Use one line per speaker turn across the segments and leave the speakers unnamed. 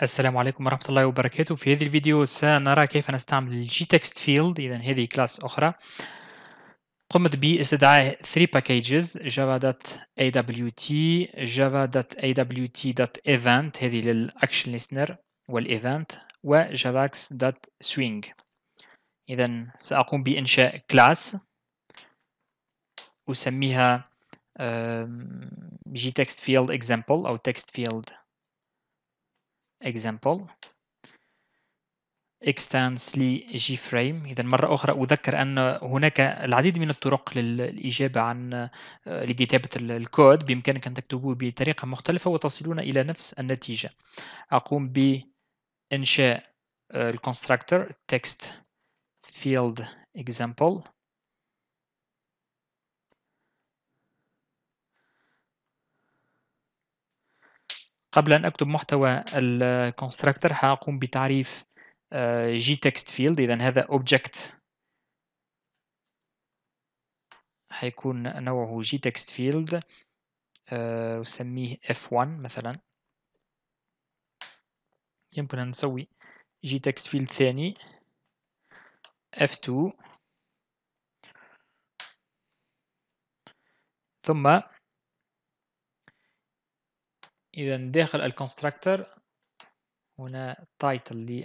السلام عليكم ورحمة الله وبركاته في هذا الفيديو سنرى كيف نستعمل الجي تكست فيلد إذا هذه كلاس أخرى قمت باستدعاء 3 packages java.awt java.awt.event هذه للأكشن listener والإيفنت javax.swing إذا سأقوم بإنشاء كلاس أسميها جي تكست فيلد example أو تكست فيلد example extends جي فريم إذا مرة أخرى أذكر أن هناك العديد من الطرق للإجابة عن آه، لكتابة الكود بإمكانك أن تكتبوه بطريقة مختلفة وتصلون إلى نفس النتيجة أقوم بإنشاء آه، الكونستراكتور تكست فيلد example قبل أن أكتب محتوى الكونستراكتور هاقوم بتعريف جي تكست فيلد إذا هذا اوبجكت حيكون نوعه جي تكست فيلد اسميه اف F1 مثلا يمكن أن نسوي جي تكست فيلد ثاني اف 2 ثم إذا داخل الكونستراكتر هنا تايتل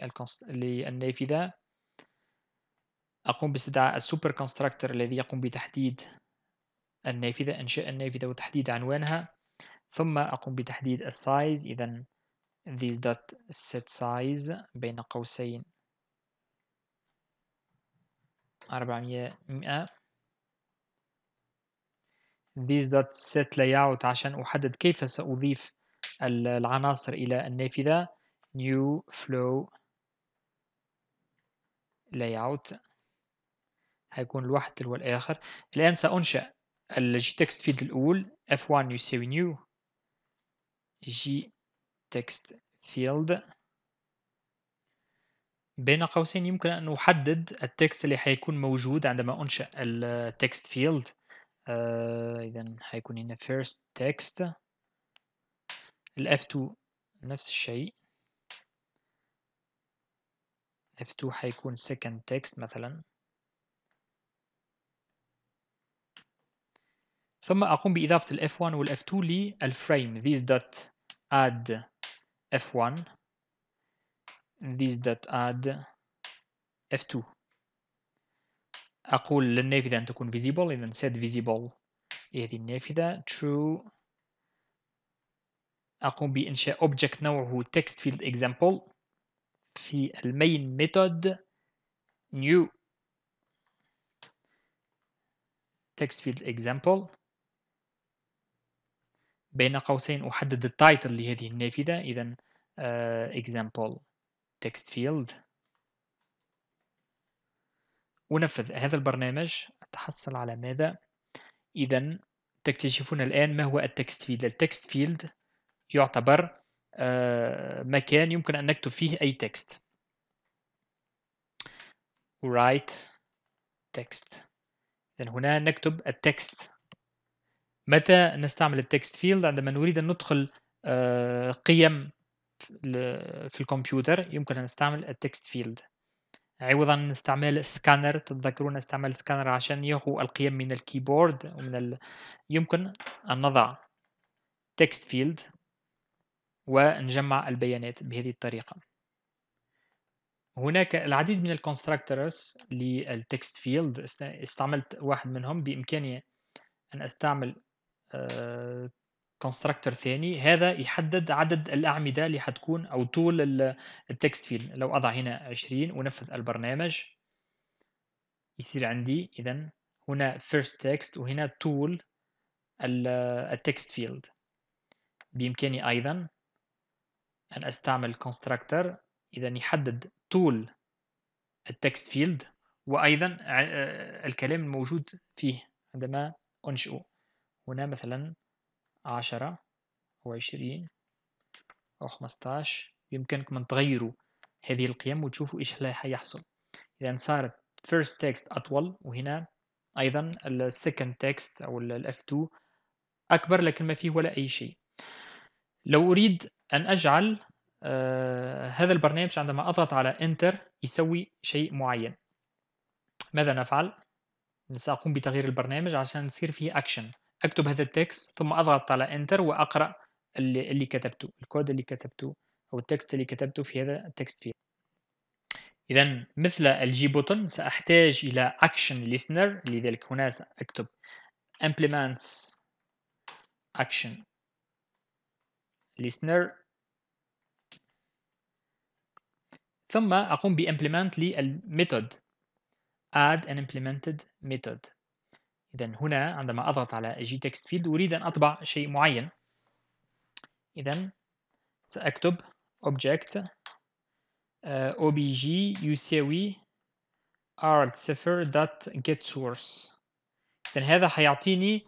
للنافذة أقوم باستدعاء السوبر كونستراكتر الذي يقوم بتحديد النافذة إنشاء النافذة وتحديد عنوانها ثم أقوم بتحديد السايز إذا this dot set size بين قوسين 400 100 this dot set layout عشان أحدد كيف سأضيف العناصر إلى النافذة new flow layout هيكون الواحد تلو الآخر الآن سأنشأ الجي تكست فيلد الأول F1 يساوي new جي تكست فيلد بين قوسين يمكن أن أحدد التكست اللي حيكون موجود عندما أنشأ التكست فيلد آه، إذا حيكون هنا first text ال F2 نفس الشيء F2 حيكون second text مثلا ثم أقوم بإضافة ال F1 وال F2 للفريم frame dot add F1 this dot add F2 أقول للنافذة أن تكون visible إذا set visible هذه النافذة true أقوم بإنشاء object نوعه text field example في المين ميثود new text field example بين قوسين أحدد التايتل لهذه النافذة إذا اكزامبل آه، example text field ونفذ هذا البرنامج أتحصل على ماذا إذا تكتشفون الآن ما هو التكست فيلد التكست فيلد يعتبر آه، مكان يمكن أن نكتب فيه أي تكست write text إذن هنا نكتب التكست متى نستعمل التكست فيلد عندما نريد أن ندخل آه، قيم في الكمبيوتر يمكن أن نستعمل التكست فيلد عوضا استعمال سكانر تتذكرون استعمال سكانر عشان ياخو القيم من الكيبورد ومن ال... يمكن أن نضع تكست فيلد ونجمع البيانات بهذه الطريقة هناك العديد من الكونستراكتورز للتكست فيلد استعملت واحد منهم بإمكاني أن أستعمل كونستراكتور آه، ثاني هذا يحدد عدد الأعمدة اللي حتكون أو طول التكست فيلد لو أضع هنا 20 ونفذ البرنامج يصير عندي إذا هنا first text وهنا طول التكست فيلد بإمكاني أيضا أن أستعمل constructor إذا يحدد طول التكست فيلد وأيضا آه، الكلام الموجود فيه عندما أنشئه هنا مثلا عشرة أو عشرين أو خمستاش يمكنكم أن تغيروا هذه القيم وتشوفوا إيش هيحصل إذا صارت first text أطول وهنا أيضا ال second text أو ال F2 أكبر لكن ما فيه ولا أي شيء لو أريد أن أجعل آه، هذا البرنامج عندما أضغط على انتر يسوي شيء معين ماذا نفعل؟ سأقوم بتغيير البرنامج عشان يصير فيه أكشن أكتب هذا التكست ثم أضغط على انتر وأقرأ اللي, اللي كتبته الكود اللي كتبته أو التكست اللي كتبته في هذا التكست فيه إذا مثل الجي بوتون سأحتاج إلى اكشن ليسنر لذلك هنا سأكتب Implements Action listener ثم أقوم ب implement للميثود add an implemented method إذا هنا عندما أضغط على g text field أريد أن أطبع شيء معين إذا سأكتب object آه، obg يساوي argcipher.getSource إذا هذا حيعطيني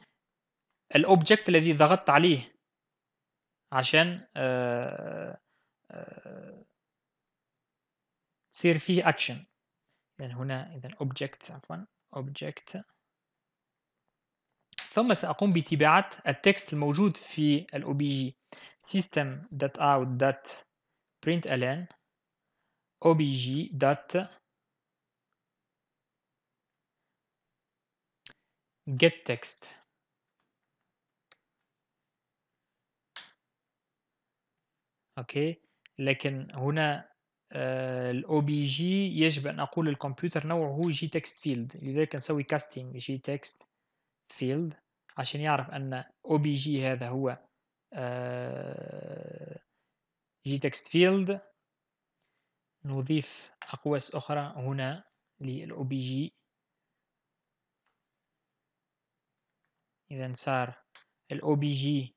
الأوبجكت الذي ضغطت عليه عشان آه، آه، تصير فيه اكشن يعني اذا هنا اذا object عفوا اوبجكت ثم سأقوم بطباعة التكست الموجود في ال OBG system.out.println obg. جيت تكست اوكي لكن هنا الاو بي جي يجب ان اقول الكمبيوتر نوعه جي تكست فيلد لذلك نسوي كاستنج جي تكست فيلد عشان يعرف ان او بي جي هذا هو جي تكست فيلد نضيف اقواس اخرى هنا للاو بي جي اذا صار الاو بي جي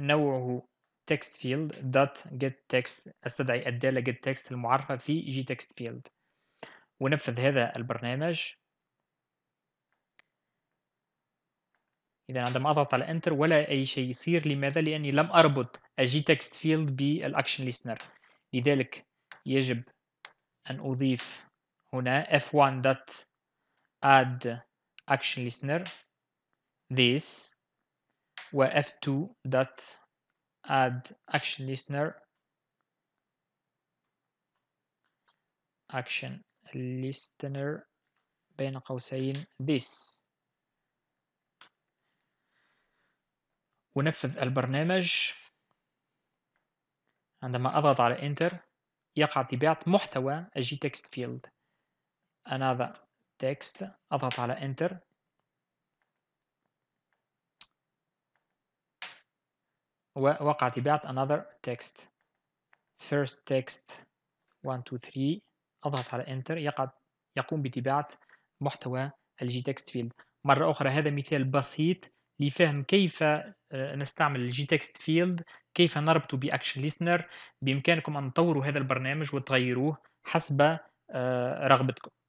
نوعه text field dot get text استدعي الدالة get text المعرفة في g text field ونفذ هذا البرنامج إذا عندما أضغط على Enter ولا أي شيء يصير لماذا؟ لأني لم أربط text field فيلد بالأكشن ليسنر لذلك يجب أن أضيف هنا f1.add action listener this و f2.add add action listener action listener بين قوسين this ونفذ البرنامج عندما أضغط على Enter يقع طباعة محتوى g text field another text أضغط على Enter ووقع تباعة another text first text 1 2 3 أضغط على enter يقع يقوم بتباعة محتوى الجي تكست فيلد مرة أخرى هذا مثال بسيط لفهم كيف آه، نستعمل الجي تكست فيلد كيف نربطه بأكشن ليسنر بإمكانكم أن تطوروا هذا البرنامج وتغيروه حسب آه، رغبتكم